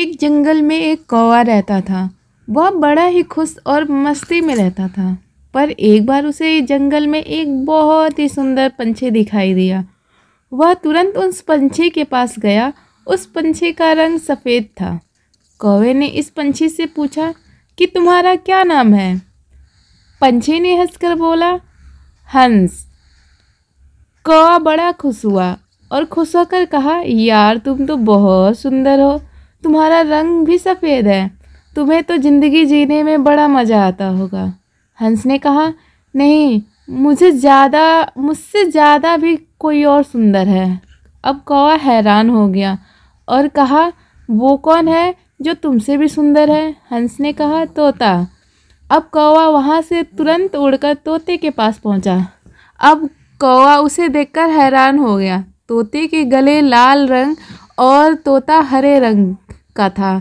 एक जंगल में एक कौवा रहता था वह बड़ा ही खुश और मस्ती में रहता था पर एक बार उसे जंगल में एक बहुत ही सुंदर पंछी दिखाई दिया वह तुरंत उस पंछी के पास गया उस पंछी का रंग सफ़ेद था कौवे ने इस पंछी से पूछा कि तुम्हारा क्या नाम है पंछी ने हंसकर बोला हंस कौवा बड़ा खुश हुआ और खुश होकर कहा यार तुम तो बहुत सुंदर हो तुम्हारा रंग भी सफ़ेद है तुम्हें तो ज़िंदगी जीने में बड़ा मज़ा आता होगा हंस ने कहा नहीं मुझे ज़्यादा मुझसे ज़्यादा भी कोई और सुंदर है अब कौवा हैरान हो गया और कहा वो कौन है जो तुमसे भी सुंदर है हंस ने कहा तोता अब कौवा वहाँ से तुरंत उड़कर तोते के पास पहुँचा अब कौवा उसे देखकर हैरान हो गया तोते के गले लाल रंग और तोता हरे रंग का था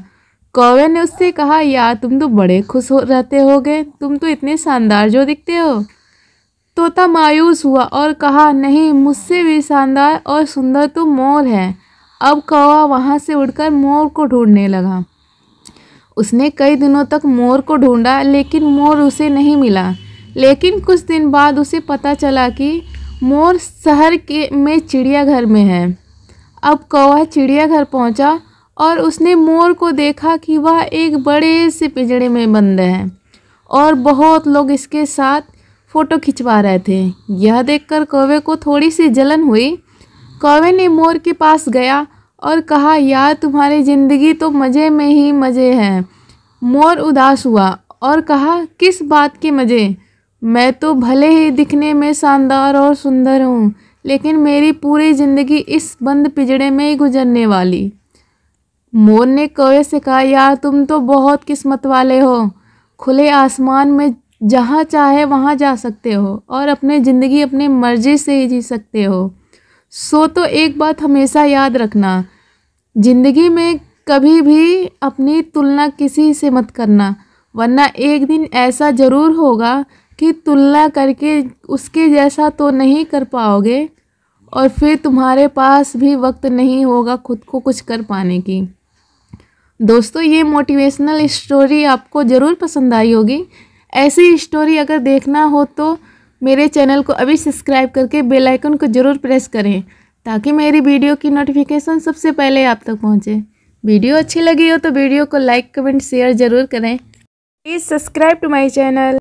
कौवे ने उससे कहा यार तुम तो बड़े खुश हो रहते होगे तुम तो इतने शानदार जो दिखते हो तोता मायूस हुआ और कहा नहीं मुझसे भी शानदार और सुंदर तो मोर है अब कौवा वहाँ से उड़कर मोर को ढूंढने लगा उसने कई दिनों तक मोर को ढूंढा लेकिन मोर उसे नहीं मिला लेकिन कुछ दिन बाद उसे पता चला कि मोर शहर के में चिड़ियाघर में है अब कौवा चिड़ियाघर पहुंचा और उसने मोर को देखा कि वह एक बड़े से पिंजड़े में बंद है और बहुत लोग इसके साथ फ़ोटो खिंचवा रहे थे यह देखकर कौवे को थोड़ी सी जलन हुई कौवे ने मोर के पास गया और कहा यार तुम्हारी ज़िंदगी तो मज़े में ही मज़े हैं मोर उदास हुआ और कहा किस बात के मज़े मैं तो भले ही दिखने में शानदार और सुंदर हूँ लेकिन मेरी पूरी ज़िंदगी इस बंद पिजड़े में ही गुजरने वाली मोर ने कौवे से कहा यार तुम तो बहुत किस्मत वाले हो खुले आसमान में जहाँ चाहे वहाँ जा सकते हो और अपने ज़िंदगी अपनी मर्ज़ी से ही जी सकते हो सो तो एक बात हमेशा याद रखना ज़िंदगी में कभी भी अपनी तुलना किसी से मत करना वरना एक दिन ऐसा ज़रूर होगा उसकी तुलना करके उसके जैसा तो नहीं कर पाओगे और फिर तुम्हारे पास भी वक्त नहीं होगा खुद को कुछ कर पाने की दोस्तों ये मोटिवेशनल स्टोरी आपको ज़रूर पसंद आई होगी ऐसी स्टोरी अगर देखना हो तो मेरे चैनल को अभी सब्सक्राइब करके बेल आइकन को ज़रूर प्रेस करें ताकि मेरी वीडियो की नोटिफिकेशन सबसे पहले आप तक पहुँचे वीडियो अच्छी लगी हो तो वीडियो को लाइक कमेंट शेयर ज़रूर करें please subscribe to my channel